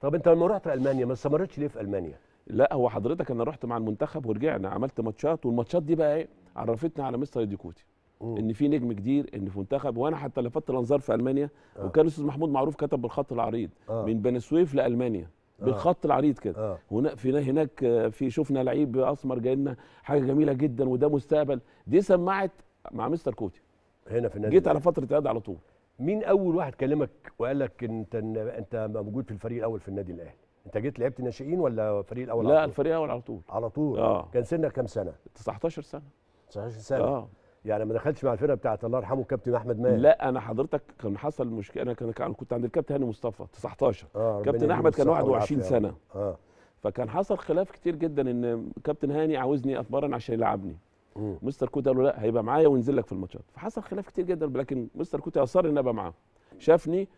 طب انت لما رحت المانيا ما استمرتش ليه في المانيا لا هو حضرتك انا رحت مع المنتخب ورجعنا عملت ماتشات والماتشات دي بقى ايه عرفتني على مستر ديكوتي ان في نجم كبير ان في منتخب وانا حتى لفت الانظار في المانيا آه. وكان الاستاذ محمود معروف كتب بالخط العريض آه. من بني سويف لالمانيا آه. بالخط العريض كده آه. هنا في هناك في شفنا لعيب اسمر جاي لنا حاجه جميله جدا وده مستقبل دي سمعت مع مستر كوتي هنا في النادي جيت على فتره اعداد على طول مين اول واحد كلمك وقال لك انت انت موجود في الفريق الاول في النادي الاهلي انت جيت لعبت ناشئين ولا الفريق الاول لا على طول؟ الفريق الاول على طول على طول آه. كان سنك كام سنه 19 سنه 19 سنه آه. يعني ما دخلتش مع الفرقه بتاعت الله يرحمه الكابتن احمد مال لا انا حضرتك كان حصل مشكله انا كان كنت عند الكابتن هاني مصطفى 19 آه كابتن احمد كان 21 سنه آه. فكان حصل خلاف كتير جدا ان كابتن هاني عاوزني اتمرن عشان يلعبني مستر كوت قال له لا هيبقى معايا وينزل لك في الماتشات فحصل خلاف كتير جدا لكن مستر كوت اصر ان ابقى معاه شافني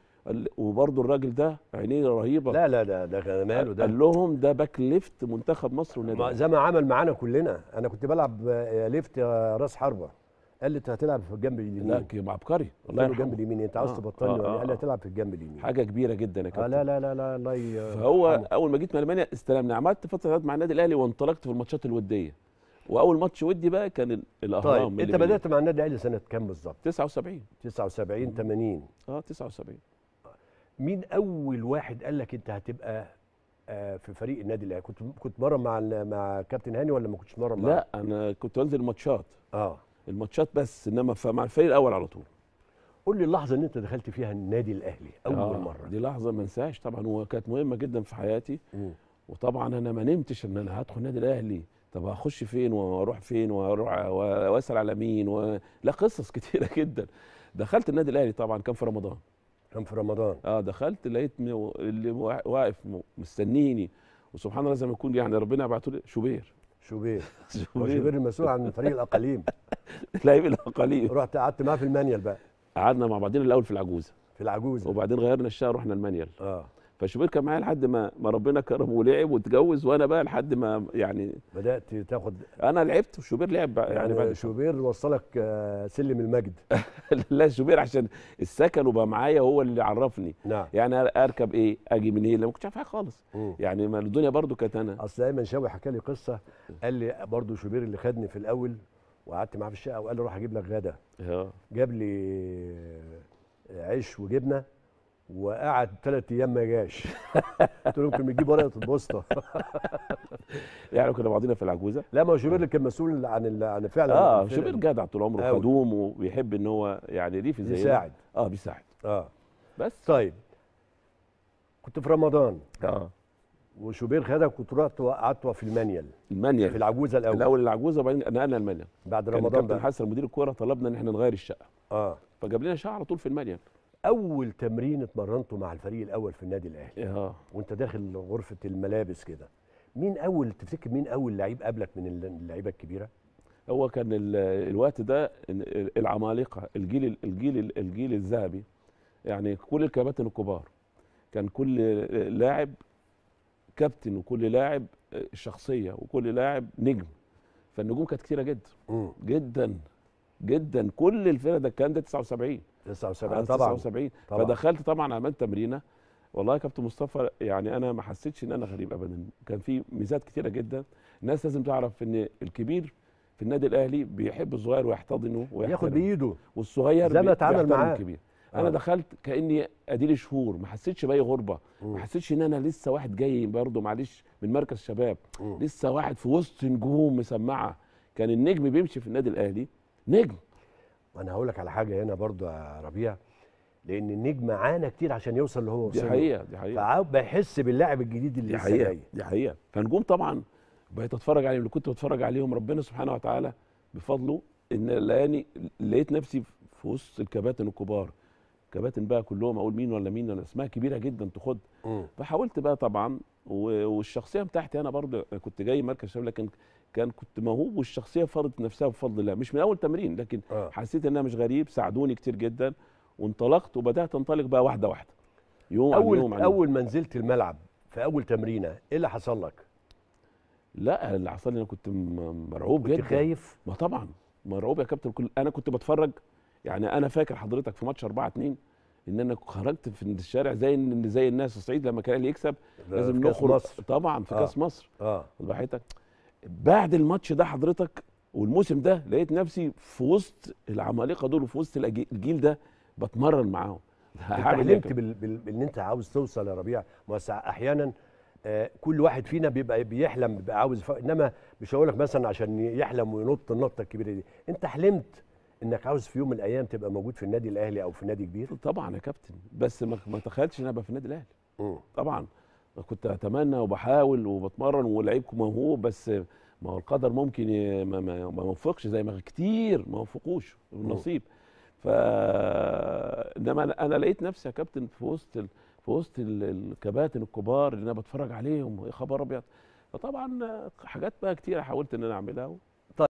وبرضه الراجل ده عينيه رهيبه لا لا لا ده ماله ده قال لهم ده باك ليفت منتخب مصر ونادي زي ما عمل معانا كلنا انا كنت بلعب آه، ليفت آه، راس حربه قال لي انت هتلعب في الجنب اليمين لا عبقري الله يرحمه الجنب اليمين انت عاوز آه، تبطلني آه آه قال لي هتلعب في الجنب اليمين حاجه كبيره جدا يا كابتن آه لا لا لا لا الله فهو اول ما جيت من المانيا استلمني عملت فتره مع النادي الاهلي وانطلقت في الماتشات الوديه واول ماتش ودي بقى كان الاهرام طيب انت بدات مع النادي الاهلي سنه كام بالظبط 79 79 80 اه 79 مين اول واحد قال لك انت هتبقى آه في فريق النادي الاهلي كنت كنت مرة مع مع كابتن هاني ولا ما كنتش مره معاه لا انا كنت انزل ماتشات اه الماتشات بس انما مع الفريق الاول على طول قول لي اللحظه اللي انت دخلت فيها النادي الاهلي اول آه مره دي لحظه ما انساهاش طبعا وكانت مهمه جدا في حياتي م. وطبعا انا ما نمتش ان انا هدخل النادي الاهلي طب هخش فين واروح فين واروح واسال على مين و... لا قصص كتيره جدا دخلت النادي الاهلي طبعا كان في رمضان كان في رمضان اه دخلت لقيت اللي واقف مستنيني وسبحان الله لازم يكون يعني ربنا بعته لي شوبير شوبير شوبير المسؤول عن فريق الاقاليم لاعب الاقاليم رحت قعدت معاه في المانيال بقى قعدنا مع بعضنا الاول في العجوزه في العجوزه وبعدين غيرنا الشهر رحنا المانيال اه فالشوبير كان معايا لحد ما ما ربنا كرمه ولعب واتجوز وانا بقى لحد ما يعني بدات تاخد انا لعبت وشوبير لعب يعني, يعني بعد شوبير وصلك آه، سلم المجد لا شوبير عشان السكن وبقى معايا هو اللي عرفني نعم. يعني اركب ايه اجي هنا إيه؟ ما كنتش عارف حاجه خالص م. يعني ما الدنيا برده كانت انا اصل ايمن شاوي حكى لي قصه قال لي برده شوبير اللي خدني في الاول وقعدت معاه في الشقه وقال لي روح اجيب لك غدا جاب لي عيش وجبنه وقعد ثلاث ايام ما جاش قلت له يمكن بتجيب ورقه البوسطه يعني كنا بعضينا في العجوزه لا ما هو شوبير اللي كان مسؤول عن عن فعلا اه شوبير جدع طول عمره خدوم وبيحب ان هو يعني ريفي زي بيساعد اه بيساعد اه بس طيب كنت في رمضان اه وشوبير خدك كنت رحت قعدت في المانيال المانيال في العجوزه الاول الاول العجوزه وبعدين نقلنا المانيال بعد رمضان كابتن حسن مدير الكوره طلبنا ان احنا نغير الشقه اه فجاب لنا شقه على طول في المانيال اول تمرين اتمرنته مع الفريق الاول في النادي الاهلي اه وانت داخل غرفه الملابس كده مين اول تفتكر مين اول لعيب قابلك من اللعيبه الكبيره هو كان الوقت ده العمالقه الجيل الجيل الجيل الذهبي يعني كل الكباتن الكبار كان كل لاعب كابتن وكل لاعب آه، شخصيه وكل لاعب نجم فالنجوم كانت كتيره جدا جدا جدا كل الفرق ده الكلام ده 79 79 طبعا 79 فدخلت طبعا عملت تمرينه والله يا كابتن مصطفى يعني انا ما حسيتش ان انا غريب ابدا كان في ميزات كتيره جدا الناس لازم تعرف ان الكبير في النادي الاهلي بيحب الصغير ويحتضنه وياخد بايده والصغير زي ما اتعامل معاه الكبير آه. انا دخلت كاني اديلي شهور ما حسيتش باي غربه ما حسيتش ان انا لسه واحد جاي برضه معلش من مركز شباب لسه واحد في وسط نجوم مسمعه كان النجم بيمشي في النادي الاهلي نجم انا هقول لك على حاجه هنا برضو يا ربيع لان النجم عانى كتير عشان يوصل اللي هو وصله دي حقيقه دي حقيقه بيحس باللاعب الجديد اللي دي حقيقه جاي. دي حقيقه فنجوم طبعا بقيت اتفرج عليهم اللي كنت بتفرج عليهم ربنا سبحانه وتعالى بفضله ان لقاني لقيت نفسي في وسط الكباتن الكبار كباتن بقى كلهم اقول مين ولا مين ولا اسمها كبيره جدا تخد فحاولت بقى طبعا والشخصيه بتاعتي انا برضه كنت جاي مركز شباب لكن كان كنت موهوب والشخصيه فرضت نفسها بفضل الله مش من اول تمرين لكن آه. حسيت ان انا مش غريب ساعدوني كتير جدا وانطلقت وبدات انطلق بقى واحده واحده يوم اول عن يوم عن اول ما نزلت الملعب في اول تمرينه ايه اللي حصل لك؟ لا اللي حصل لي انا كنت مرعوب كنت جدا كنت خايف؟ ما طبعا مرعوب يا كابتن كل انا كنت بتفرج يعني انا فاكر حضرتك في ماتش 4 2 ان انا خرجت في الشارع زي ان زي الناس الصعيد لما كان يكسب لازم نخرج طبعا في آه. كاس مصر اه بعد الماتش ده حضرتك والموسم ده لقيت نفسي في وسط العمالقه دول وفي وسط الجيل ده بتمرن معاهم اتعلمت إيه حلمت بال... بال... ان انت عاوز توصل يا ربيع احيانا آه كل واحد فينا بيبقى بيحلم بيبقى عاوز ف... انما مش هقول لك مثلا عشان يحلم وينط النطه الكبيره دي انت حلمت انك عاوز في يوم من الايام تبقى موجود في النادي الاهلي او في نادي كبير طبعا يا كابتن بس ما تخيلتش ان ابقى في النادي الاهلي مم. طبعا كنت اتمنى وبحاول وبتمرن ولعيب موهوب بس ما هو القدر ممكن ما ما, ما وفقش زي ما كتير ما وفقوش النصيب ف انما انا لقيت نفسي يا كابتن في وسط ال... في وسط ال... الكباتن الكبار اللي انا بتفرج عليهم يا خبر ابيض فطبعا حاجات بقى كتير حاولت ان انا اعملها